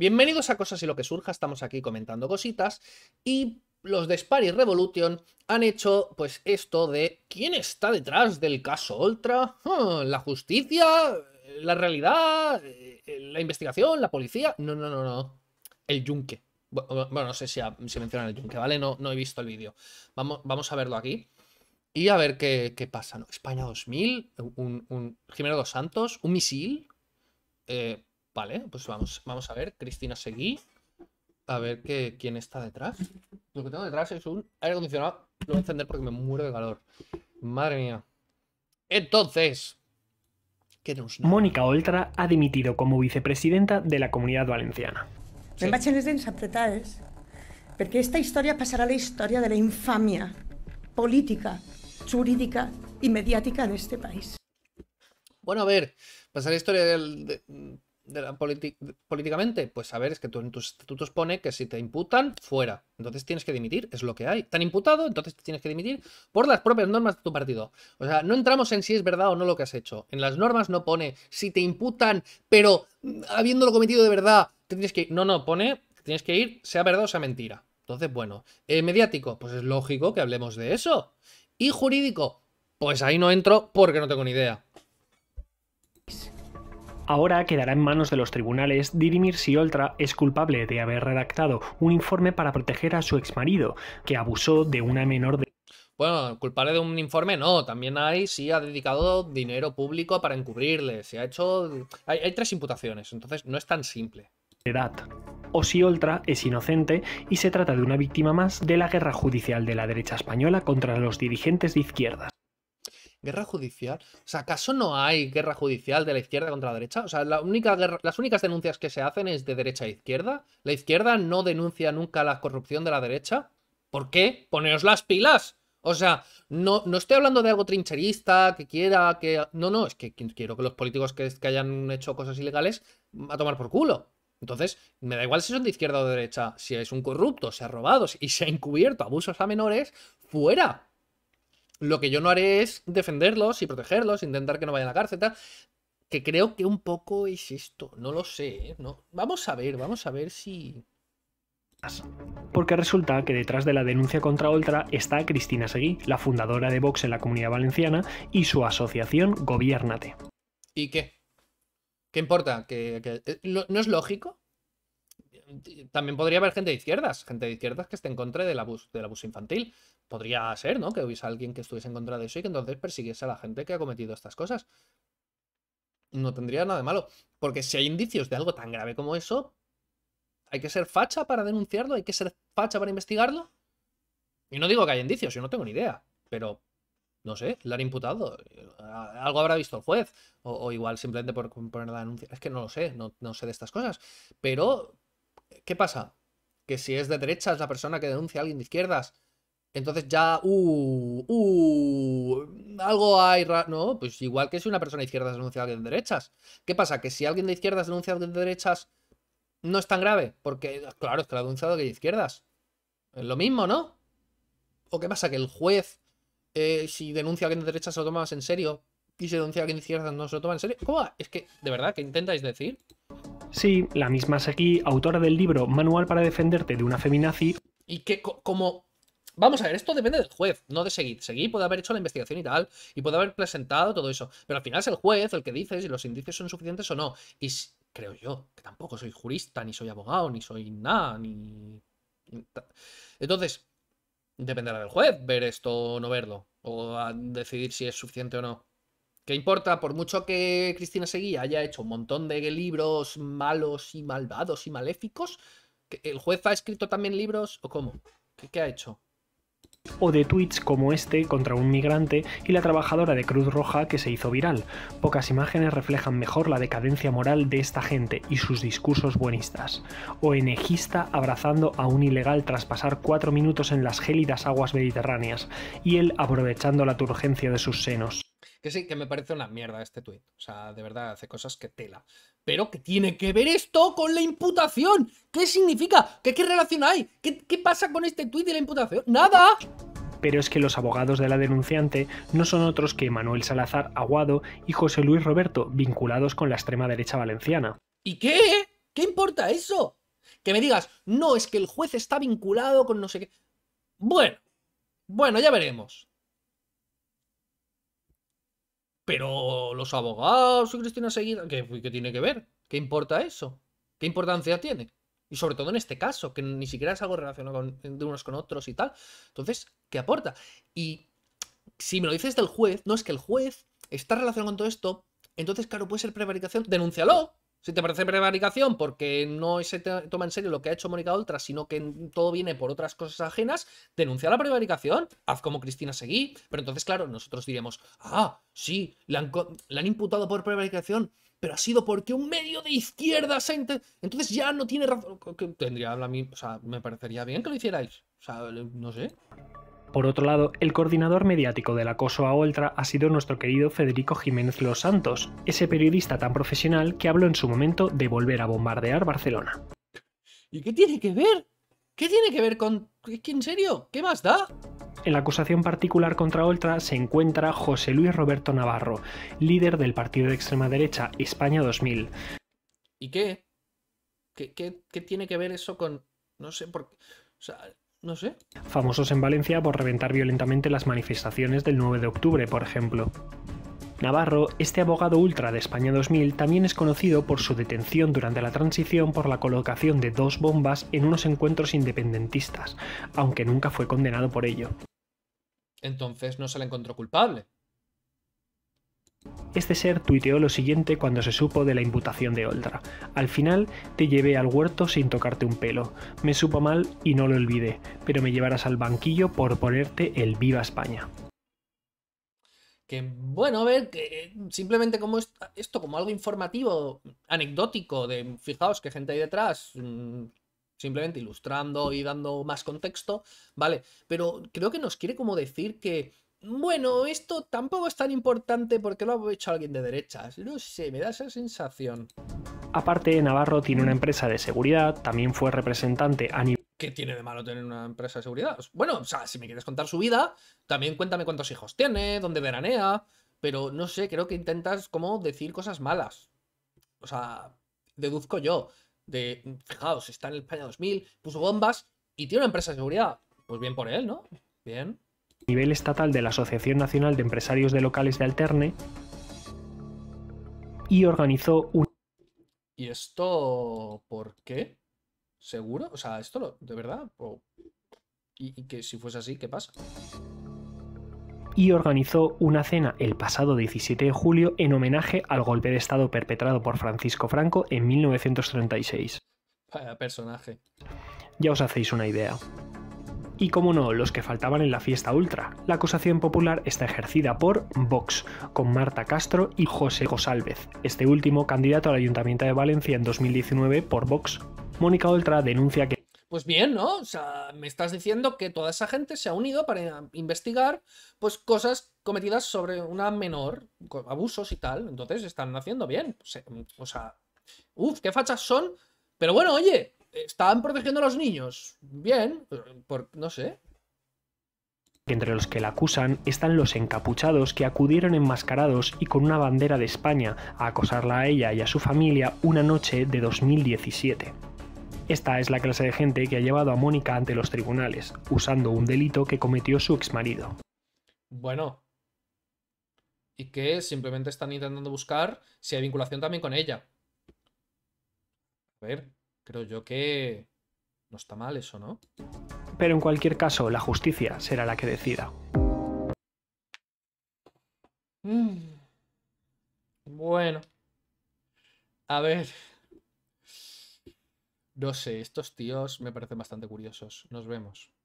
Bienvenidos a Cosas y lo que surja, estamos aquí comentando cositas y los de Spar y Revolution han hecho pues esto de ¿quién está detrás del caso Ultra, hmm, ¿La justicia? ¿La realidad? Eh, eh, ¿La investigación? ¿La policía? No, no, no, no. El yunque. Bueno, no sé si, mencionan el yunque, ¿vale? No, no he visto el vídeo. Vamos, vamos a verlo aquí. Y a ver qué, qué pasa. ¿no? España 2000, un, un dos Santos, un misil. Eh, Vale, pues vamos, vamos a ver. Cristina Seguí. A ver que, quién está detrás. Lo que tengo detrás es un aire acondicionado. Lo voy a encender porque me muero de calor. Madre mía. Entonces, ¿qué Mónica Oltra ha dimitido como vicepresidenta de la Comunidad Valenciana. Sí. Me de de dents Porque esta historia pasará a la historia de la infamia política, jurídica y mediática de este país. Bueno, a ver, pasará a la historia del, políticamente? Pues a ver, es que tú en tus estatutos pone que si te imputan, fuera. Entonces tienes que dimitir, es lo que hay. tan imputado, entonces tienes que dimitir por las propias normas de tu partido. O sea, no entramos en si es verdad o no lo que has hecho. En las normas no pone si te imputan, pero mm, habiéndolo cometido de verdad, tienes que... No, no, pone tienes que ir, sea verdad o sea mentira. Entonces, bueno, eh, mediático, pues es lógico que hablemos de eso. Y jurídico, pues ahí no entro porque no tengo ni idea. Ahora quedará en manos de los tribunales dirimir si Oltra es culpable de haber redactado un informe para proteger a su exmarido, que abusó de una menor de bueno, culpable de un informe no, también hay si ha dedicado dinero público para encubrirle, si ha hecho... Hay, tres imputaciones, entonces no es tan simple. O si Oltra es inocente y se trata de una víctima más de la guerra judicial de la derecha española contra los dirigentes de izquierda guerra judicial. O sea, ¿acaso no hay guerra judicial de la izquierda contra la derecha? O sea, la única guerra, las únicas denuncias que se hacen es de derecha a izquierda. La izquierda no denuncia nunca la corrupción de la derecha. ¿Por qué? Poneos las pilas. O sea, no, no estoy hablando de algo trincherista, que quiera, que... No, no, es que quiero que los políticos que, hayan hecho cosas ilegales mm, a tomar por culo. Entonces, me da igual si son de izquierda o de derecha, si es un corrupto, se ha robado y se ha encubierto abusos a menores, fuera. Lo que yo no haré es defenderlos y protegerlos, intentar que no vayan a la cárcel, Que creo que un poco es esto. No lo sé. ¿eh? No. Vamos a ver, vamos a ver si. Porque resulta que detrás de la denuncia contra Oltra está Cristina Seguí, la fundadora de Vox en la Comunidad Valenciana y su asociación Gobiernate. ¿Y qué? ¿Qué importa? ¿Que, eh, no es lógico? También podría haber gente de izquierdas, gente de izquierdas que esté en contra del abuso, del abuso infantil podría ser, ¿no? Que hubiese alguien que estuviese en contra de eso y que entonces persiguiese a la gente que ha cometido estas cosas. No tendría nada de malo. Porque si hay indicios de algo tan grave como eso, hay que ser facha para denunciarlo, hay que ser facha para investigarlo. Y no digo que haya indicios, yo no tengo ni idea. Pero, no sé, le han imputado. Eh, algo habrá visto el juez. O, igual simplemente por poner la denuncia. Es que no lo sé, no, no sé de estas cosas. Pero, ¿qué pasa? Que si es de derechas la persona que denuncia a alguien de izquierdas, entonces ya, uh, uh, algo hay No, pues igual que si una persona de izquierdas denuncia a alguien de derechas. ¿Qué pasa? Que si alguien de izquierdas denuncia a alguien de derechas, no es tan grave. Porque, claro, es que lo ha denunciado alguien de izquierdas. Es lo mismo, ¿no? ¿O qué pasa? Que el juez, eh, si denuncia a alguien de derechas, se lo toma más en serio. Y si denuncia a alguien de izquierdas, no se lo toma en serio. ¿Cómo? Es que, de verdad, ¿qué intentáis decir? Sí, la misma aquí, autora del libro Manual para defenderte de una feminazi. ¿Y qué, como, Vamos a ver, esto depende del juez, no de Seguid. Seguí puede haber hecho la investigación y tal, y puede haber presentado todo eso. Pero al final es el juez el que dice si los indicios son suficientes o no. Y creo yo, que tampoco soy jurista, ni soy abogado, ni soy nada, ni. Entonces, dependerá del juez ver esto o no verlo, o decidir si es suficiente o no. ¿Qué importa? Por mucho que Cristina Seguí haya hecho un montón de libros malos y malvados y maléficos, ¿el juez ha escrito también libros o cómo? qué ha hecho? o de tweets como este contra un migrante y la trabajadora de Cruz Roja que se hizo viral. Pocas imágenes reflejan mejor la decadencia moral de esta gente y sus discursos buenistas. O enejista abrazando a un ilegal tras pasar cuatro minutos en las gélidas aguas mediterráneas y él aprovechando la turgencia de sus senos. Que sí, que me parece una mierda este tuit. O sea, de verdad, hace cosas que tela. Pero qué tiene que ver esto con la imputación. ¿Qué significa? ¿Qué, relación hay? ¿Qué, ¿Qué pasa con este tuit y la imputación? ¡Nada! pero es que los abogados de la denunciante no son otros que Manuel Salazar Aguado y José Luis Roberto, vinculados con la extrema derecha valenciana. ¿Y qué? ¿Qué importa eso? Que me digas, no, es que el juez está vinculado con no sé qué. Bueno, bueno, ya veremos. Pero los abogados y Cristina Seguida, ¿qué, tiene que ver? ¿Qué importa eso? ¿Qué importancia tiene? Y sobre todo en este caso, que ni siquiera es algo relacionado de unos con otros y tal. Entonces, ¿qué aporta? Y si me lo dices del juez, no es que el juez está relacionado con todo esto, entonces, claro, puede ser prevaricación, denúncialo. Si te parece prevaricación porque no se toma en serio lo que ha hecho Mónica Oltra, sino que todo viene por otras cosas ajenas, denuncia la prevaricación, haz como Cristina Seguí. Pero entonces, claro, nosotros diremos, ah, sí, la han, imputado por prevaricación, pero ha sido porque un medio de izquierda se Entonces ya no tiene razón. Tendría, a mí, o sea, me parecería bien que lo hicierais. O sea, no sé. Por otro lado, el coordinador mediático del acoso a Oltra ha sido nuestro querido Federico Jiménez Los Santos, ese periodista tan profesional que habló en su momento de volver a bombardear Barcelona. ¿Y qué tiene que ver? ¿Qué tiene que ver con... en serio? ¿Qué más da? En la acusación particular contra Oltra se encuentra José Luis Roberto Navarro, líder del partido de extrema derecha España 2000. ¿Y qué? ¿Qué, qué, qué tiene que ver eso con... No sé por qué... O sea, no sé. Famosos en Valencia por reventar violentamente las manifestaciones del 9 de octubre, por ejemplo. Navarro, este abogado ultra de España 2000, también es conocido por su detención durante la transición por la colocación de dos bombas en unos encuentros independentistas, aunque nunca fue condenado por ello. Entonces no se le encontró culpable. Este ser tuiteó lo siguiente cuando se supo de la imputación de Oltra: Al final te llevé al huerto sin tocarte un pelo. Me supo mal y no lo olvidé, pero me llevarás al banquillo por ponerte el Viva España. Que bueno, a ver, que eh, simplemente como esto, como algo informativo, anecdótico, de fijaos que gente hay detrás, mm, simplemente ilustrando y dando más contexto, vale, pero creo que nos quiere como decir que bueno, esto tampoco es tan importante porque lo ha hecho alguien de derechas. No sé, me da esa sensación. Aparte, Navarro tiene una empresa de seguridad, también fue representante a nivel... ¿Qué tiene de malo tener una empresa de seguridad? Bueno, o sea, si me quieres contar su vida, también cuéntame cuántos hijos tiene, dónde veranea, pero no sé, creo que intentas como decir cosas malas. O sea, deduzco yo, de, fijaos, está en el España 2000, puso bombas y tiene una empresa de seguridad. Pues bien por él, ¿no? Bien nivel estatal de la Asociación Nacional de Empresarios de Locales de Alterne y organizó un... ¿Y esto por qué? ¿Seguro? O sea, esto de verdad... ¿Y, y que si fuese así, ¿qué pasa? y organizó una cena el pasado 17 de julio en homenaje al golpe de Estado perpetrado por Francisco Franco en 1936. Para personaje. Ya os hacéis una idea y, como no, los que faltaban en la fiesta ultra. La acusación popular está ejercida por Vox, con Marta Castro y José Gosálvez, este último candidato al Ayuntamiento de Valencia en 2019 por Vox. Mónica Oltra denuncia que pues bien, ¿no? O sea, me estás diciendo que toda esa gente se ha unido para investigar, pues, cosas cometidas sobre una menor, abusos y tal. Entonces, están haciendo bien. O sea, uff, qué fachas son. Pero bueno, oye, Estaban protegiendo a los niños. Bien, por, no sé. Entre los que la acusan están los encapuchados que acudieron enmascarados y con una bandera de España a acosarla a ella y a su familia una noche de 2017. Esta es la clase de gente que ha llevado a Mónica ante los tribunales, usando un delito que cometió su exmarido. Bueno. Y que simplemente están intentando buscar si hay vinculación también con ella. A ver, Creo yo que no está mal eso, ¿no? Pero en cualquier caso, la justicia será la que decida. Mm. Bueno. A ver. No sé, estos tíos me parecen bastante curiosos. Nos vemos.